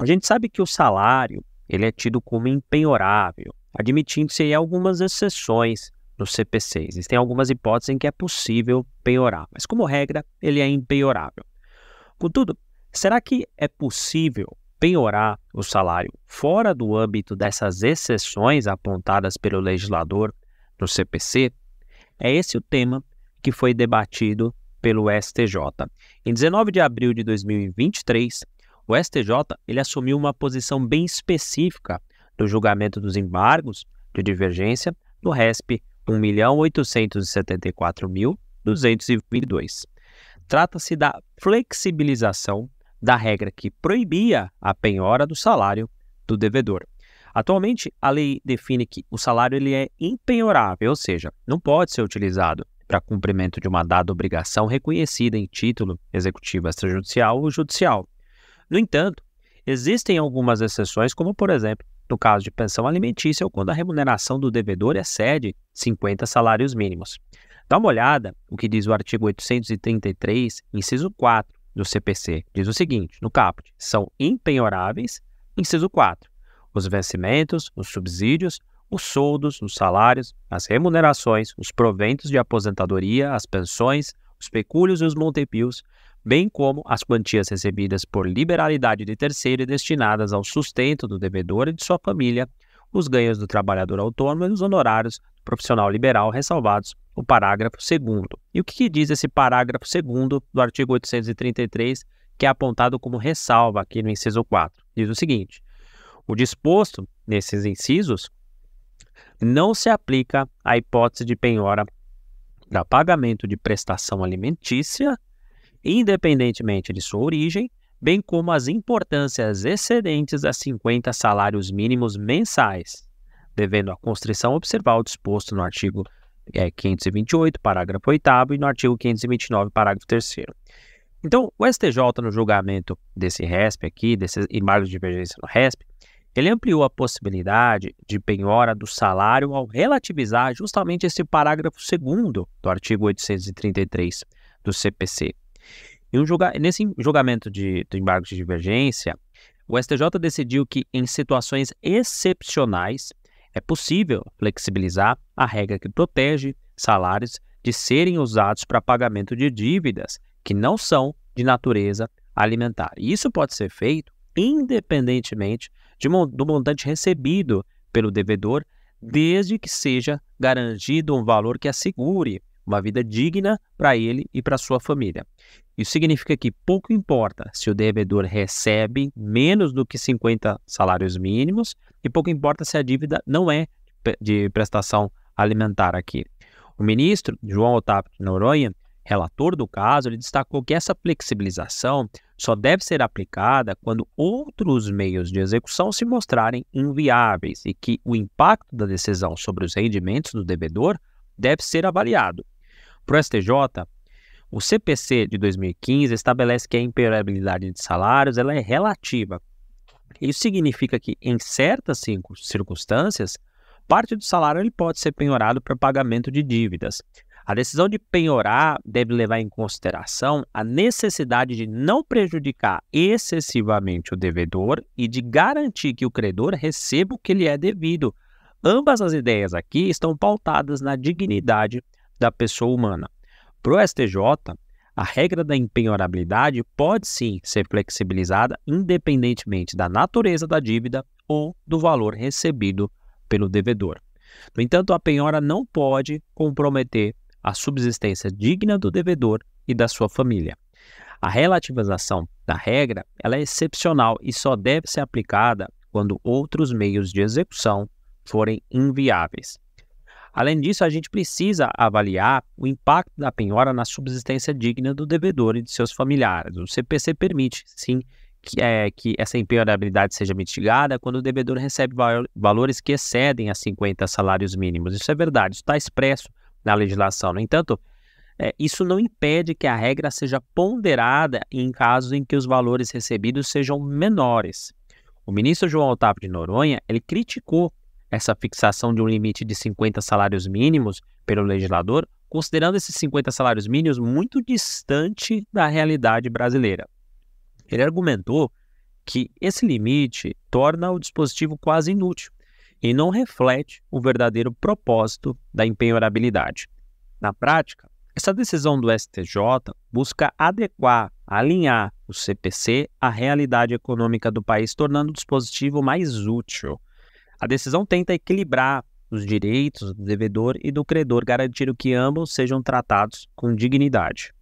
A gente sabe que o salário ele é tido como empenhorável, admitindo-se algumas exceções no CPC. Existem algumas hipóteses em que é possível penhorar, mas como regra, ele é empenhorável. Contudo, será que é possível penhorar o salário fora do âmbito dessas exceções apontadas pelo legislador no CPC? É esse o tema que foi debatido pelo STJ. Em 19 de abril de 2023, o STJ ele assumiu uma posição bem específica do julgamento dos embargos de divergência do RESP 1.874.222. Trata-se da flexibilização da regra que proibia a penhora do salário do devedor. Atualmente, a lei define que o salário ele é impenhorável, ou seja, não pode ser utilizado para cumprimento de uma dada obrigação reconhecida em título executivo extrajudicial ou judicial. No entanto, existem algumas exceções, como por exemplo, no caso de pensão alimentícia ou quando a remuneração do devedor excede 50 salários mínimos. Dá uma olhada o que diz o artigo 833, inciso 4 do CPC. Diz o seguinte, no caput, são impenhoráveis, inciso 4, os vencimentos, os subsídios, os soldos, os salários, as remunerações, os proventos de aposentadoria, as pensões, os pecúlios e os montepios, bem como as quantias recebidas por liberalidade de terceiro e destinadas ao sustento do devedor e de sua família, os ganhos do trabalhador autônomo e os honorários do profissional liberal ressalvados o parágrafo 2 E o que, que diz esse parágrafo 2 do artigo 833, que é apontado como ressalva aqui no inciso 4? Diz o seguinte: o disposto nesses incisos não se aplica à hipótese de penhora da pagamento de prestação alimentícia independentemente de sua origem, bem como as importâncias excedentes a 50 salários mínimos mensais, devendo à constrição observar o disposto no artigo 528, é, parágrafo 8 e no artigo 529, parágrafo 3 Então, o STJ, no julgamento desse RESP aqui, desse embargo de divergência no RESP, ele ampliou a possibilidade de penhora do salário ao relativizar justamente esse parágrafo 2 do artigo 833 do CPC, um julga... Nesse julgamento de, embargo de divergência, o STJ decidiu que, em situações excepcionais, é possível flexibilizar a regra que protege salários de serem usados para pagamento de dívidas que não são de natureza alimentar. E isso pode ser feito independentemente de, do montante recebido pelo devedor, desde que seja garantido um valor que assegure uma vida digna para ele e para sua família. Isso significa que pouco importa se o devedor recebe menos do que 50 salários mínimos e pouco importa se a dívida não é de prestação alimentar aqui. O ministro João Otávio de Noronha, relator do caso, ele destacou que essa flexibilização só deve ser aplicada quando outros meios de execução se mostrarem inviáveis e que o impacto da decisão sobre os rendimentos do devedor deve ser avaliado, para o STJ, o CPC de 2015 estabelece que a imperabilidade de salários ela é relativa. Isso significa que, em certas circunstâncias, parte do salário ele pode ser penhorado para pagamento de dívidas. A decisão de penhorar deve levar em consideração a necessidade de não prejudicar excessivamente o devedor e de garantir que o credor receba o que lhe é devido. Ambas as ideias aqui estão pautadas na dignidade da pessoa humana. Para o STJ, a regra da empenhorabilidade pode sim ser flexibilizada independentemente da natureza da dívida ou do valor recebido pelo devedor. No entanto, a penhora não pode comprometer a subsistência digna do devedor e da sua família. A relativização da regra ela é excepcional e só deve ser aplicada quando outros meios de execução forem inviáveis. Além disso, a gente precisa avaliar o impacto da penhora na subsistência digna do devedor e de seus familiares. O CPC permite, sim, que, é, que essa impenhorabilidade seja mitigada quando o devedor recebe valores que excedem a 50 salários mínimos. Isso é verdade, isso está expresso na legislação. No entanto, é, isso não impede que a regra seja ponderada em casos em que os valores recebidos sejam menores. O ministro João Otávio de Noronha ele criticou essa fixação de um limite de 50 salários mínimos pelo legislador, considerando esses 50 salários mínimos muito distante da realidade brasileira. Ele argumentou que esse limite torna o dispositivo quase inútil e não reflete o verdadeiro propósito da empenhorabilidade. Na prática, essa decisão do STJ busca adequar, alinhar o CPC à realidade econômica do país, tornando o dispositivo mais útil a decisão tenta equilibrar os direitos do devedor e do credor, garantindo que ambos sejam tratados com dignidade.